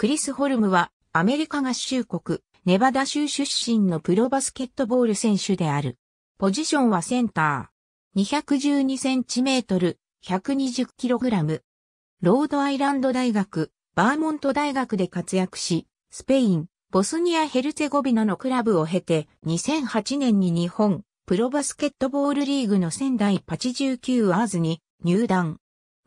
クリス・ホルムはアメリカ合衆国、ネバダ州出身のプロバスケットボール選手である。ポジションはセンター。212センチメートル、120キログラム。ロードアイランド大学、バーモント大学で活躍し、スペイン、ボスニア・ヘルツェゴビナのクラブを経て、2008年に日本、プロバスケットボールリーグの仙台8 9アーズに入団。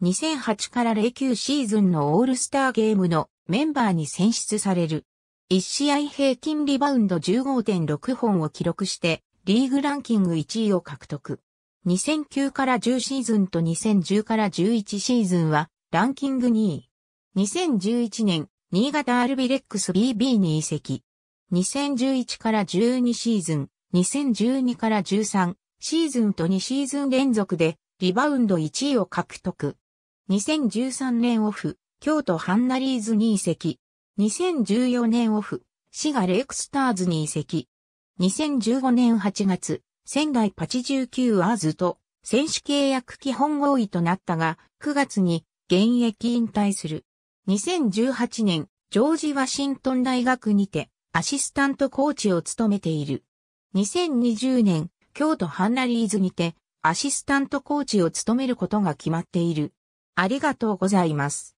2008から09シーズンのオールスターゲームのメンバーに選出される。1試合平均リバウンド15.6本を記録して、リーグランキング1位を獲得。2009から10シーズンと2010から11シーズンは、ランキング2位。2011年、新潟アルビレックス BB に移籍。2011から12シーズン、2012から13シーズンと2シーズン連続でリバウンド1位を獲得。2013年オフ、京都ハンナリーズに移籍。2014年オフ、滋賀レイクスターズに移籍。2015年8月、仙台8 9アーズと選手契約基本合意となったが、9月に現役引退する。2018年、ジョージ・ワシントン大学にてアシスタントコーチを務めている。2020年、京都ハンナリーズにてアシスタントコーチを務めることが決まっている。ありがとうございます。